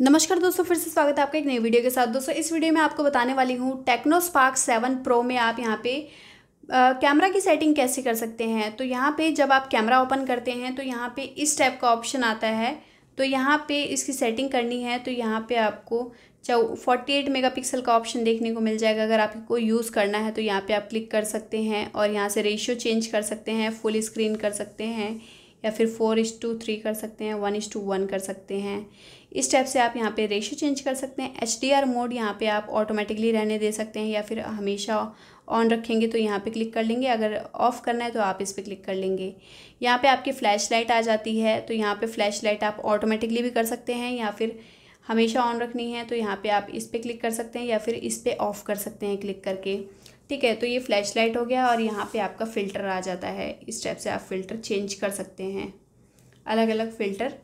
नमस्कार दोस्तों फिर से स्वागत है आपका एक नई वीडियो के साथ दोस्तों इस वीडियो में आपको बताने वाली हूँ टेक्नो स्पार्क सेवन प्रो में आप यहाँ पे कैमरा की सेटिंग कैसे कर सकते हैं तो यहाँ पे जब आप कैमरा ओपन करते हैं तो यहाँ पे इस टाइप का ऑप्शन आता है तो यहाँ पे इसकी सेटिंग करनी है तो यहाँ पे आपको फोर्टी एट मेगा पिक्सल का ऑप्शन देखने को मिल जाएगा अगर आपको यूज़ करना है तो यहाँ पे आप क्लिक कर सकते हैं और यहाँ से रेशियो चेंज कर सकते हैं फुल स्क्रीन कर सकते हैं या फिर फोर इस टू थ्री कर सकते हैं वन इज टू वन कर सकते हैं इस टाइप से आप यहाँ पे रेशियो चेंज कर सकते हैं एच डी आर मोड यहाँ पे आप ऑटोमेटिकली रहने दे सकते हैं या फिर हमेशा ऑन रखेंगे तो यहाँ पे क्लिक कर लेंगे अगर ऑफ़ करना है तो आप इस पर क्लिक कर लेंगे यहाँ पे आपकी फ्लैश लाइट आ जाती है तो यहाँ पे फ्लैश लाइट आप ऑटोमेटिकली भी कर सकते हैं या फिर हमेशा ऑन रखनी है तो यहाँ पे आप इस पर क्लिक कर सकते हैं या फिर इस पर ऑफ़ कर सकते हैं क्लिक करके ठीक है तो ये फ्लैश लाइट हो गया और यहाँ पे आपका फ़िल्टर आ जाता है इस टाइप से आप फ़िल्टर चेंज कर सकते हैं अलग अलग फ़िल्टर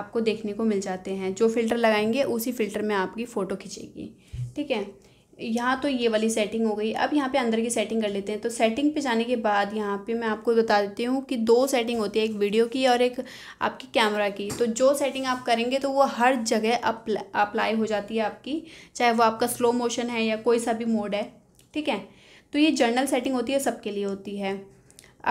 आपको देखने को मिल जाते हैं जो फ़िल्टर लगाएंगे उसी फ़िल्टर में आपकी फ़ोटो खींचेगी ठीक है यहाँ तो ये वाली सेटिंग हो गई अब यहाँ पे अंदर की सेटिंग कर लेते हैं तो सेटिंग पे जाने के बाद यहाँ पे मैं आपको बता देती हूँ कि दो सेटिंग होती है एक वीडियो की और एक आपकी कैमरा की तो जो सेटिंग आप करेंगे तो वो हर जगह अप्लाई हो जाती है आपकी चाहे वो आपका स्लो मोशन है या कोई सा भी मोड है ठीक है तो ये जर्नल सेटिंग होती है सबके लिए होती है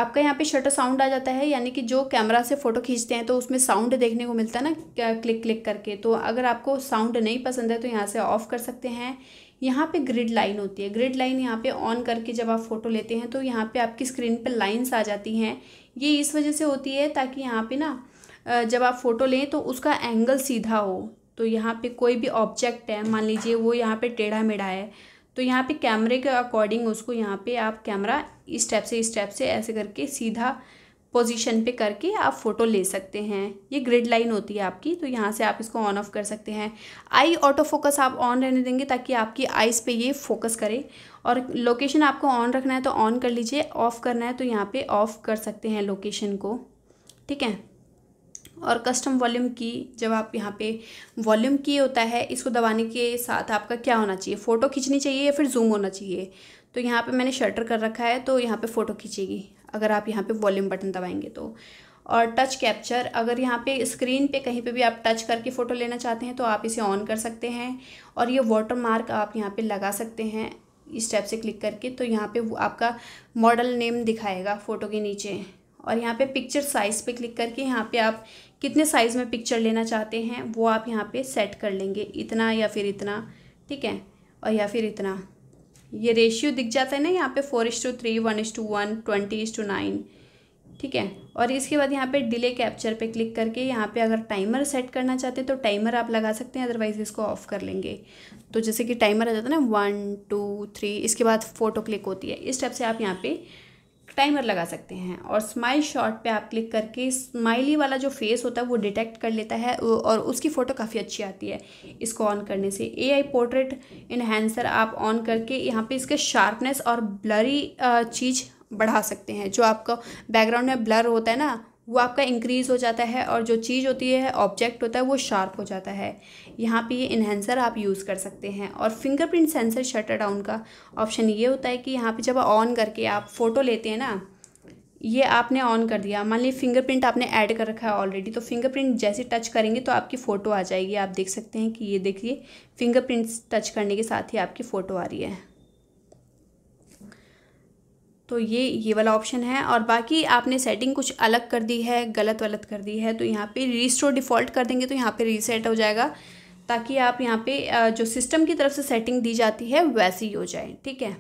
आपका यहाँ पे शटर साउंड आ जाता है यानी कि जो कैमरा से फ़ोटो खींचते हैं तो उसमें साउंड देखने को मिलता है ना क्लिक क्लिक करके तो अगर आपको साउंड नहीं पसंद है तो यहाँ से ऑफ़ कर सकते हैं यहाँ पे ग्रिड लाइन होती है ग्रिड लाइन यहाँ पे ऑन करके जब आप फ़ोटो लेते हैं तो यहाँ पे आपकी स्क्रीन पर लाइन्स आ जाती हैं ये इस वजह से होती है ताकि यहाँ पर ना जब आप फ़ोटो लें तो उसका एंगल सीधा हो तो यहाँ पर कोई भी ऑब्जेक्ट है मान लीजिए वो यहाँ पर टेढ़ा मेढ़ा है तो यहाँ पे कैमरे के अकॉर्डिंग उसको यहाँ पे आप कैमरा इस स्टेप से इस स्टेप से ऐसे करके सीधा पोजीशन पे करके आप फ़ोटो ले सकते हैं ये ग्रिड लाइन होती है आपकी तो यहाँ से आप इसको ऑन ऑफ कर सकते हैं आई ऑटो फोकस आप ऑन रहने देंगे ताकि आपकी आइज़ पे ये फोकस करे और लोकेशन आपको ऑन रखना है तो ऑन कर लीजिए ऑफ़ करना है तो यहाँ पे ऑफ़ कर सकते हैं लोकेशन को ठीक है और कस्टम वॉल्यूम की जब आप यहाँ पे वॉल्यूम की होता है इसको दबाने के साथ आपका क्या होना चाहिए फ़ोटो खींचनी चाहिए या फिर जूम होना चाहिए तो यहाँ पे मैंने शटर कर रखा है तो यहाँ पे फ़ोटो खींचेगी अगर आप यहाँ पे वॉल्यूम बटन दबाएंगे तो और टच कैप्चर अगर यहाँ पे स्क्रीन पे कहीं पे भी आप टच करके फ़ोटो लेना चाहते हैं तो आप इसे ऑन कर सकते हैं और ये वाटर मार्क आप यहाँ पर लगा सकते हैं इस टैप से क्लिक करके तो यहाँ पर आपका मॉडल नेम दिखाएगा फ़ोटो के नीचे और यहाँ पे पिक्चर साइज़ पे क्लिक करके यहाँ पे आप कितने साइज़ में पिक्चर लेना चाहते हैं वो आप यहाँ पे सेट कर लेंगे इतना या फिर इतना ठीक है और या फिर इतना ये रेशियो दिख जाता है ना यहाँ पे four is to three one is to one twenty is to nine ठीक है और इसके बाद यहाँ पे डिले कैप्चर पे क्लिक करके यहाँ पे अगर टाइमर सेट करना चाहते हैं तो टाइमर आप लगा सकते हैं अदरवाइज़ इसको ऑफ़ कर लेंगे तो जैसे कि टाइमर आ जाता है ना वन टू थ्री इसके बाद फ़ोटो क्लिक होती है इस टाइप से आप यहाँ पे टाइमर लगा सकते हैं और स्माइल शॉट पे आप क्लिक करके स्माइली वाला जो फेस होता है वो डिटेक्ट कर लेता है और उसकी फ़ोटो काफ़ी अच्छी आती है इसको ऑन करने से एआई पोर्ट्रेट इन्हेंसर आप ऑन करके यहाँ पे इसके शार्पनेस और ब्लरी चीज़ बढ़ा सकते हैं जो आपका बैकग्राउंड में ब्लर होता है ना वो आपका इंक्रीज़ हो जाता है और जो चीज़ होती है ऑब्जेक्ट होता है वो शार्प हो जाता है यहाँ पे ये इन्हेंसर आप यूज़ कर सकते हैं और फिंगरप्रिंट सेंसर शटर डाउन का ऑप्शन ये होता है कि यहाँ पे जब ऑन करके आप फ़ोटो लेते हैं ना ये आपने ऑन कर दिया मान ली फिंगरप्रिंट आपने ऐड कर रखा है ऑलरेडी तो फिंगरप्रिंट जैसे टच करेंगे तो आपकी फ़ोटो आ जाएगी आप देख सकते हैं कि ये देखिए फिंगरप्रिंट टच करने के साथ ही आपकी फ़ोटो आ रही है तो ये ये वाला ऑप्शन है और बाकी आपने सेटिंग कुछ अलग कर दी है गलत वलत कर दी है तो यहाँ पे रीस्टोर डिफ़ॉल्ट कर देंगे तो यहाँ पे रीसेट हो जाएगा ताकि आप यहाँ पे जो सिस्टम की तरफ से सेटिंग दी जाती है वैसी ही हो जाए ठीक है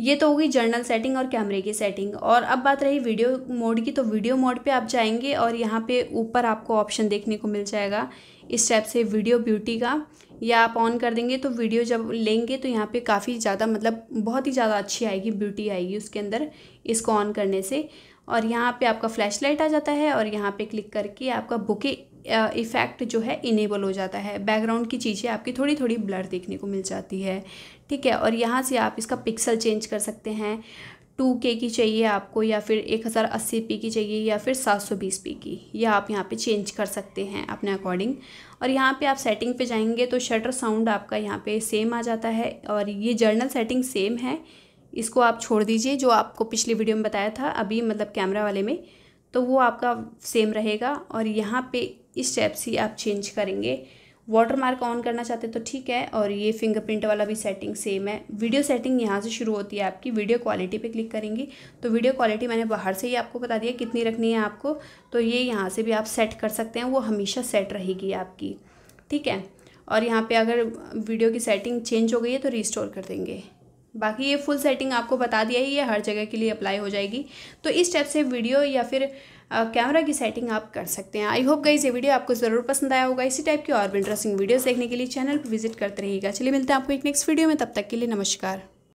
ये तो होगी जर्नल सेटिंग और कैमरे की सेटिंग और अब बात रही वीडियो मोड की तो वीडियो मोड पे आप जाएंगे और यहाँ पे ऊपर आपको ऑप्शन देखने को मिल जाएगा इस टाइप से वीडियो ब्यूटी का या आप ऑन कर देंगे तो वीडियो जब लेंगे तो यहाँ पे काफ़ी ज़्यादा मतलब बहुत ही ज़्यादा अच्छी आएगी ब्यूटी आएगी उसके अंदर इसको ऑन करने से और यहाँ पर आपका फ्लैश लाइट आ जाता है और यहाँ पर क्लिक करके आपका बुके इफ़ेक्ट जो है इनेबल हो जाता है बैकग्राउंड की चीज़ें आपकी थोड़ी थोड़ी ब्लर देखने को मिल जाती है ठीक है और यहाँ से आप इसका पिक्सल चेंज कर सकते हैं टू के की चाहिए आपको या फिर एक हज़ार अस्सी पी की चाहिए या फिर सात सौ बीस पी की या आप यहाँ पे चेंज कर सकते हैं अपने अकॉर्डिंग और यहाँ पे आप सेटिंग पे जाएंगे तो शटर साउंड आपका यहाँ पे सेम आ जाता है और ये जर्नल सेटिंग सेम है इसको आप छोड़ दीजिए जो आपको पिछली वीडियो में बताया था अभी मतलब कैमरा वाले में तो वो आपका सेम रहेगा और यहाँ पर स्टेप्स से आप चेंज करेंगे वाटर मार्क ऑन करना चाहते तो ठीक है और ये फिंगरप्रिंट वाला भी सेटिंग सेम है वीडियो सेटिंग यहाँ से शुरू होती है आपकी वीडियो क्वालिटी पे क्लिक करेंगे तो वीडियो क्वालिटी मैंने बाहर से ही आपको बता दिया कितनी रखनी है आपको तो ये यहाँ से भी आप सेट कर सकते हैं वो हमेशा सेट रहेगी आपकी ठीक है और यहाँ पर अगर वीडियो की सेटिंग चेंज हो गई है तो रिस्टोर कर देंगे बाकी ये फुल सेटिंग आपको बता दिया ही ये हर जगह के लिए अप्लाई हो जाएगी तो इस स्टेप से वीडियो या फिर कैमरा की सेटिंग आप कर सकते हैं आई होप गई ये वीडियो आपको ज़रूर पसंद आया होगा इसी टाइप की और भी इंटरेस्टिंग वीडियोज़ देखने के लिए चैनल पर विजिट करते रहिएगा चलिए मिलते हैं आपको एक नेक्स्ट वीडियो में तब तक के लिए नमस्कार